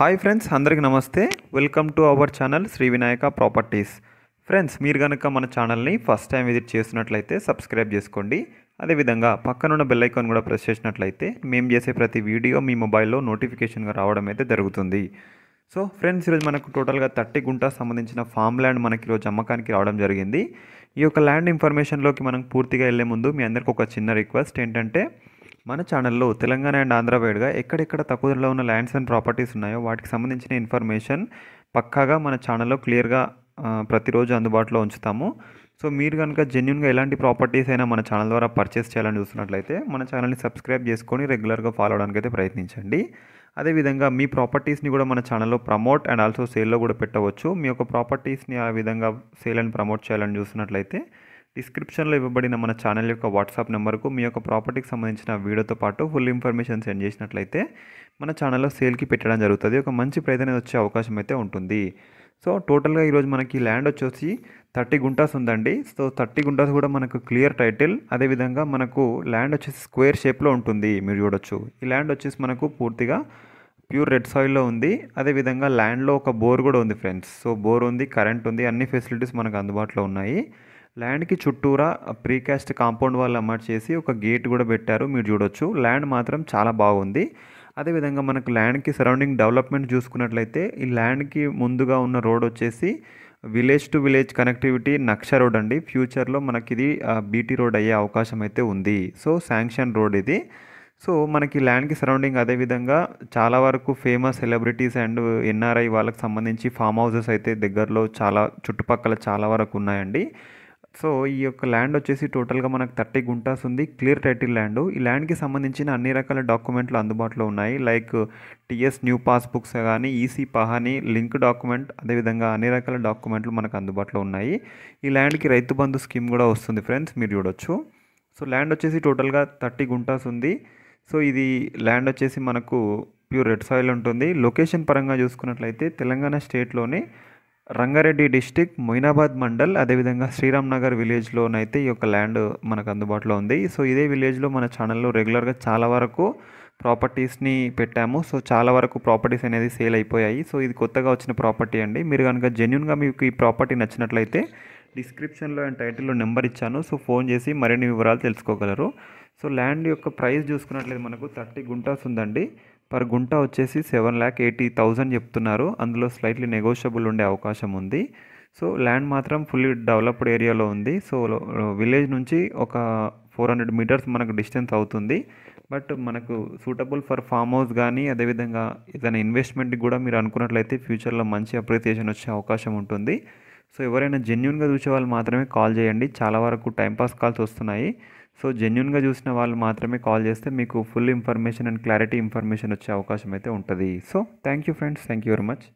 hi friends అందరికీ నమస్తే welcome to our channel Shri Vinayaka properties friends మీరు కనుక మన ఛానల్ని ఫస్ట్ టైం విజిట్ చేస్తున్నట్లయితే సబ్స్క్రైబ్ చేసుకోండి అదేవిధంగా పక్కనున్న బెల్లైకాన్ కూడా ప్రెస్ చేసినట్లయితే మేము చేసే ప్రతి వీడియో మీ మొబైల్లో నోటిఫికేషన్గా రావడం అయితే జరుగుతుంది సో ఫ్రెండ్స్ ఈరోజు మనకు టోటల్గా థర్టీ గుంటా సంబంధించిన ఫామ్ ల్యాండ్ మనకి ఈరోజు అమ్మకానికి రావడం జరిగింది ఈ యొక్క ల్యాండ్ ఇన్ఫర్మేషన్లోకి మనం పూర్తిగా వెళ్ళే ముందు మీ అందరికీ ఒక చిన్న రిక్వెస్ట్ ఏంటంటే మన ఛానల్లో తెలంగాణ అండ్ ఆంధ్ర వైడ్గా ఎక్కడెక్కడ తక్కువ ధరలో ఉన్న ల్యాండ్స్ అండ్ ప్రాపర్టీస్ ఉన్నాయో వాటికి సంబంధించిన ఇన్ఫర్మేషన్ పక్కాగా మన ఛానల్లో క్లియర్గా ప్రతిరోజు అందుబాటులో ఉంచుతాము సో మీరు కనుక జెన్యున్గా ఎలాంటి ప్రాపర్టీస్ అయినా మన ఛానల్ ద్వారా పర్చేస్ చేయాలని చూస్తున్నట్లయితే మన ఛానల్ని సబ్స్క్రైబ్ చేసుకొని రెగ్యులర్గా ఫాలో అవడానికి అయితే ప్రయత్నించండి అదేవిధంగా మీ ప్రాపర్టీస్ని కూడా మన ఛానల్లో ప్రమోట్ అండ్ ఆల్సో సేల్లో కూడా పెట్టవచ్చు మీ యొక్క ప్రాపర్టీస్ని ఆ విధంగా సేల్ అండ్ ప్రమోట్ చేయాలని చూస్తున్నట్లయితే డిస్క్రిప్షన్లో ఇవ్వబడిన మన ఛానల్ యొక్క వాట్సాప్ నెంబర్కు మీ యొక్క ప్రాపర్టీకి సంబంధించిన వీడియోతో పాటు ఫుల్ ఇన్ఫర్మేషన్ సెండ్ చేసినట్లయితే మన ఛానల్లో సేల్కి పెట్టడం జరుగుతుంది ఒక మంచి ప్రైజ్ అనేది వచ్చే అవకాశం అయితే ఉంటుంది సో టోటల్గా ఈరోజు మనకి ల్యాండ్ వచ్చేసి థర్టీ గుంటాస్ ఉందండి సో థర్టీ గుంటాస్ కూడా మనకు క్లియర్ టైటిల్ అదేవిధంగా మనకు ల్యాండ్ వచ్చేసి స్క్వేర్ షేప్లో ఉంటుంది మీరు చూడొచ్చు ఈ ల్యాండ్ వచ్చేసి మనకు పూర్తిగా ప్యూర్ రెడ్ సాయిల్లో ఉంది అదేవిధంగా ల్యాండ్లో ఒక బోర్ కూడా ఉంది ఫ్రెండ్స్ సో బోర్ ఉంది కరెంట్ ఉంది అన్ని ఫెసిలిటీస్ మనకు అందుబాటులో ఉన్నాయి ల్యాండ్కి చుట్టూరా ప్రీకాస్ట్ కాంపౌండ్ వాళ్ళు అమర్చేసి చేసి ఒక గేట్ కూడా పెట్టారు మీరు చూడొచ్చు ల్యాండ్ మాత్రం చాలా బాగుంది అదేవిధంగా మనకు ల్యాండ్కి సరౌండింగ్ డెవలప్మెంట్ చూసుకున్నట్లయితే ఈ ల్యాండ్కి ముందుగా ఉన్న రోడ్ వచ్చేసి విలేజ్ టు విలేజ్ కనెక్టివిటీ నక్ష రోడ్ అండి ఫ్యూచర్లో మనకి ఇది బీటీ రోడ్ అయ్యే అవకాశం అయితే ఉంది సో శాంక్షన్ రోడ్ ఇది సో మనకి ల్యాండ్కి సరౌండింగ్ అదేవిధంగా చాలా వరకు ఫేమస్ సెలబ్రిటీస్ అండ్ ఎన్ఆర్ఐ వాళ్ళకి సంబంధించి ఫామ్ హౌసెస్ అయితే దగ్గరలో చాలా చుట్టుపక్కల చాలా వరకు ఉన్నాయండి సో ఈ యొక్క ల్యాండ్ వచ్చేసి టోటల్గా మనకు థర్టీ గుంటాస్ ఉంది క్లియర్ టైటిల్ ల్యాండ్ ఈ ల్యాండ్కి సంబంధించిన అన్ని రకాల డాక్యుమెంట్లు అందుబాటులో ఉన్నాయి లైక్ టీఎస్ న్యూ పాస్బుక్స్ కానీ ఈసీ పహాని లింక్ డాక్యుమెంట్ అదేవిధంగా అన్ని రకాల డాక్యుమెంట్లు మనకు అందుబాటులో ఉన్నాయి ఈ ల్యాండ్కి రైతు బంధు స్కీమ్ కూడా వస్తుంది ఫ్రెండ్స్ మీరు చూడొచ్చు సో ల్యాండ్ వచ్చేసి టోటల్గా థర్టీ గుంటాస్ ఉంది సో ఇది ల్యాండ్ వచ్చేసి మనకు ప్యూర్ రెడ్ సాయిల్ ఉంటుంది లొకేషన్ పరంగా చూసుకున్నట్లయితే తెలంగాణ స్టేట్లోనే రంగారెడ్డి డిస్టిక్ మొయినాబాద్ మండల్ అదేవిధంగా శ్రీరామ్ నగర్ విలేజ్లోనైతే ఈ యొక్క ల్యాండ్ మనకు అందుబాటులో ఉంది సో ఇదే విలేజ్లో మన ఛానల్లో రెగ్యులర్గా చాలా వరకు ప్రాపర్టీస్ని పెట్టాము సో చాలా వరకు ప్రాపర్టీస్ అనేది సేల్ అయిపోయాయి సో ఇది కొత్తగా వచ్చిన ప్రాపర్టీ అండి మీరు కనుక జెన్యున్గా మీకు ఈ ప్రాపర్టీ నచ్చినట్లయితే డిస్క్రిప్షన్లో అండ్ టైటిల్లో నెంబర్ ఇచ్చాను సో ఫోన్ చేసి మరిన్ని వివరాలు తెలుసుకోగలరు సో ల్యాండ్ యొక్క ప్రైస్ చూసుకున్నట్లయితే మనకు థర్టీ గుంటాస్ ఉందండి పర్ గుంట వచ్చేసి సెవెన్ ల్యాక్ ఎయిటీ థౌజండ్ చెప్తున్నారు అందులో స్లైట్లీ నెగోషియబుల్ ఉండే అవకాశం ఉంది సో ల్యాండ్ మాత్రం ఫుల్లీ డెవలప్డ్ ఏరియాలో ఉంది సో విలేజ్ నుంచి ఒక ఫోర్ హండ్రెడ్ మీటర్స్ మనకు డిస్టెన్స్ అవుతుంది బట్ మనకు సూటబుల్ ఫర్ ఫామ్ హౌస్ కానీ అదేవిధంగా ఏదైనా ఇన్వెస్ట్మెంట్కి కూడా మీరు అనుకున్నట్లయితే ఫ్యూచర్లో మంచి అప్రిసియేషన్ వచ్చే అవకాశం ఉంటుంది సో ఎవరైనా జెన్యున్గా చూసే వాళ్ళు మాత్రమే కాల్ చేయండి చాలా వరకు టైంపాస్ కాల్స్ వస్తున్నాయి సో జెన్యున్గా చూసిన వాళ్ళు మాత్రమే కాల్ చేస్తే మీకు full information and clarity information వచ్చే అవకాశం అయితే ఉంటుంది so thank you friends thank you very much